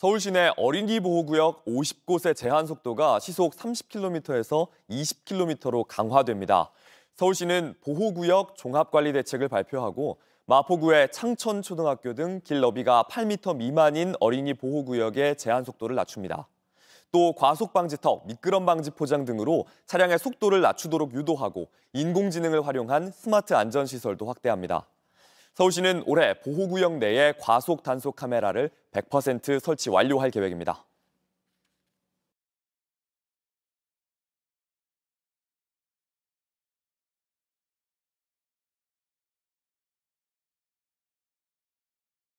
서울 시내 어린이 보호구역 50곳의 제한 속도가 시속 30km에서 20km로 강화됩니다. 서울시는 보호구역 종합관리 대책을 발표하고 마포구의 창천초등학교 등 길 너비가 8m 미만인 어린이 보호구역의 제한 속도를 낮춥니다. 또 과속방지턱, 미끄럼방지 포장 등으로 차량의 속도를 낮추도록 유도하고 인공지능을 활용한 스마트 안전시설도 확대합니다. 서울시는 올해 보호구역 내에 과속 단속 카메라를 100% 설치 완료할 계획입니다.